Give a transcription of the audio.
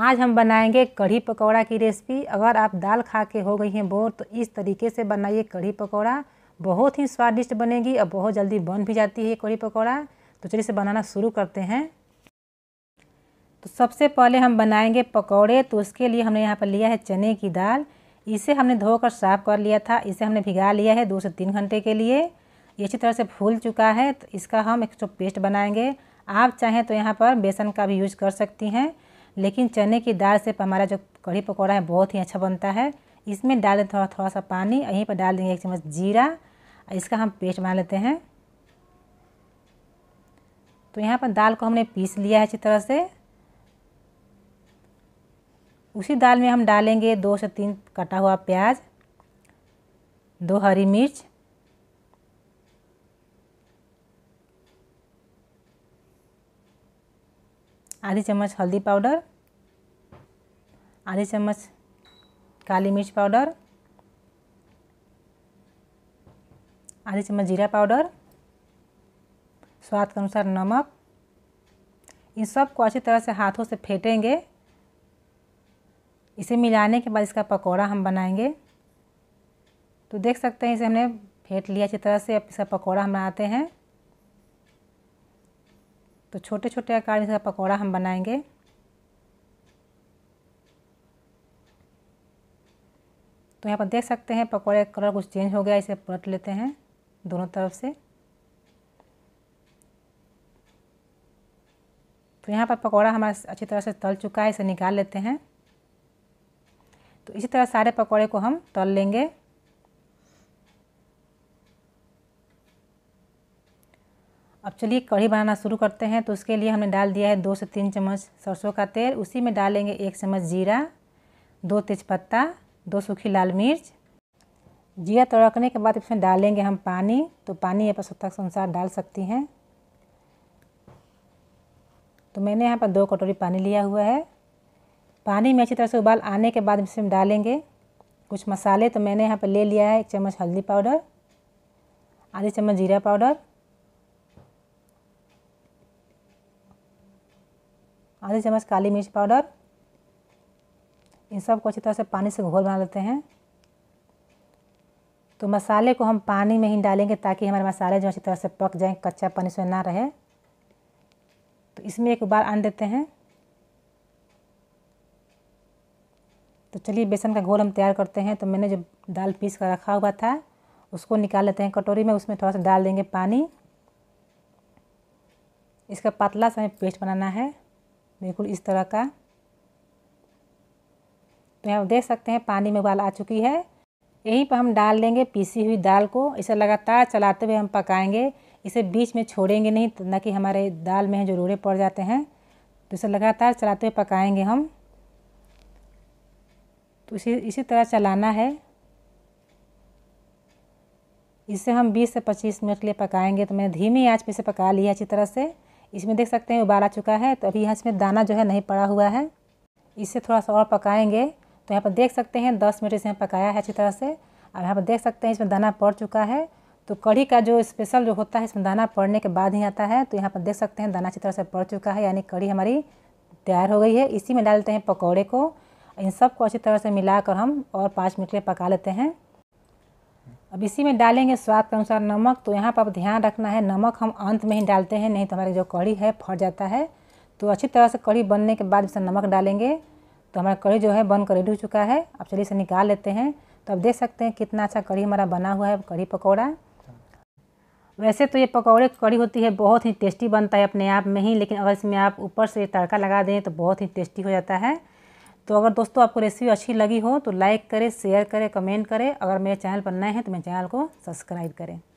आज हम बनाएंगे कढ़ी पकौड़ा की रेसिपी अगर आप दाल खा के हो गई हैं बोर तो इस तरीके से बनाइए कढ़ी पकौड़ा बहुत ही स्वादिष्ट बनेगी और बहुत जल्दी बन भी जाती है ये कढ़ी पकौड़ा तो चलिए इसे बनाना शुरू करते हैं तो सबसे पहले हम बनाएंगे पकौड़े तो उसके लिए हमने यहाँ पर लिया है चने की दाल इसे हमने धोकर साफ़ कर लिया था इसे हमने भिगा लिया है दो से तीन घंटे के लिए ये अच्छी तरह से फूल चुका है तो इसका हम एक पेस्ट बनाएंगे आप चाहें तो यहाँ पर बेसन का भी यूज कर सकती हैं लेकिन चने की दाल से हमारा जो कढ़ी पकौड़ा है बहुत ही अच्छा बनता है इसमें डाल दें थोड़ा थोड़ा सा पानी यहीं पर डाल देंगे एक चम्मच जीरा इसका हम पेस्ट बना लेते हैं तो यहाँ पर दाल को हमने पीस लिया है अच्छी तरह से उसी दाल में हम डालेंगे दो से तीन कटा हुआ प्याज दो हरी मिर्च आधी चम्मच हल्दी पाउडर आधी चम्मच काली मिर्च पाउडर आधी चम्मच जीरा पाउडर स्वाद के अनुसार नमक इन सब को अच्छी तरह से हाथों से फेंटेंगे इसे मिलाने के बाद इसका पकौड़ा हम बनाएंगे तो देख सकते हैं इसे हमने फेंट लिया अच्छी तरह से अब इसका पकौड़ा हम बनाते हैं तो छोटे छोटे आकार में इसका पकौड़ा हम बनाएंगे तो यहाँ पर देख सकते हैं पकौड़े का कलर कुछ चेंज हो गया इसे पलट लेते हैं दोनों तरफ से तो यहाँ पर पकौड़ा हमारा अच्छी तरह से तल चुका है इसे निकाल लेते हैं तो इसी तरह सारे पकौड़े को हम तल लेंगे अब चलिए कढ़ी बनाना शुरू करते हैं तो उसके लिए हमने डाल दिया है दो से तीन चम्मच सरसों का तेल उसी में डालेंगे एक चम्मच जीरा दो तेज़पत्ता दो सूखी लाल मिर्च जीरा तड़कने के बाद इसमें डालेंगे हम पानी तो पानी यहाँ आवश्यकता के अनुसार डाल सकती हैं तो मैंने यहाँ पर दो कटोरी पानी लिया हुआ है पानी में अच्छी तरह से उबाल आने के बाद इसमें डालेंगे कुछ मसाले तो मैंने यहाँ पर ले लिया है एक चम्मच हल्दी पाउडर आधी चम्मच जीरा पाउडर आधी चम्मच काली मिर्च पाउडर इन सबको अच्छी तरह से पानी से घोल बना लेते हैं तो मसाले को हम पानी में ही डालेंगे ताकि हमारे मसाले जो अच्छी तरह से पक जाएं कच्चा पानी से ना रहे तो इसमें एक उबाल आन देते हैं तो चलिए बेसन का घोल हम तैयार करते हैं तो मैंने जो दाल पीस कर रखा हुआ था उसको निकाल लेते हैं कटोरी में उसमें थोड़ा सा डाल देंगे पानी इसका पतला सा हमें पेस्ट बनाना है बिल्कुल इस तरह का तो यहाँ देख सकते हैं पानी में उबाल आ चुकी है यहीं पर हम डाल देंगे पीसी हुई दाल को इसे लगातार चलाते हुए हम पकाएंगे इसे बीच में छोड़ेंगे नहीं तो कि हमारे दाल में जो रोड़े पड़ जाते हैं तो इसे लगातार चलाते हुए पकाएंगे हम तो इसे इसी तरह चलाना है इसे हम 20 से 25 मिनट के लिए पकाएंगे तो मैंने धीमी आंच पे इसे पका लिया अच्छी तरह से इसमें देख सकते हैं उबाल आ चुका है तो अभी यहाँ इसमें दाना जो है नहीं पड़ा हुआ है इसे थोड़ा सा और पकाएंगे तो यहाँ पर देख सकते हैं दस मिनट इसे पकाया है अच्छी तरह से अब यहाँ पर देख सकते हैं इसमें दाना पड़ चुका है तो कढ़ी का जो स्पेशल जो होता है इसमें दाना पड़ने के बाद ही आता है तो यहाँ पर देख सकते हैं दाना अच्छी तरह से पड़ चुका है यानी कढ़ी हमारी तैयार हो गई है इसी में डालते हैं पकौड़े को इन सबको अच्छी तरह से मिलाकर हम और पाँच मिनट के पका लेते हैं अब इसी में डालेंगे स्वाद के अनुसार नमक तो यहाँ पर आप ध्यान रखना है नमक हम अंत में ही डालते हैं नहीं तो हमारी जो कढ़ी है फट जाता है तो अच्छी तरह से कढ़ी बनने के बाद इसमें नमक डालेंगे तो हमारा कढ़ी जो है बन कर रेडी हो चुका है अब चलिए इसे निकाल लेते हैं तो आप देख सकते हैं कितना अच्छा कढ़ी हमारा बना हुआ है कढ़ी पकौड़ा वैसे तो ये पकौड़े कढ़ी होती है बहुत ही टेस्टी बनता है अपने आप में ही लेकिन अगर इसमें आप ऊपर से तड़का लगा दें तो बहुत ही टेस्टी हो जाता है तो अगर दोस्तों आपको रेसिपी अच्छी लगी हो तो लाइक करें शेयर करें कमेंट करें अगर मेरे चैनल पर नए हैं तो मेरे चैनल को सब्सक्राइब करें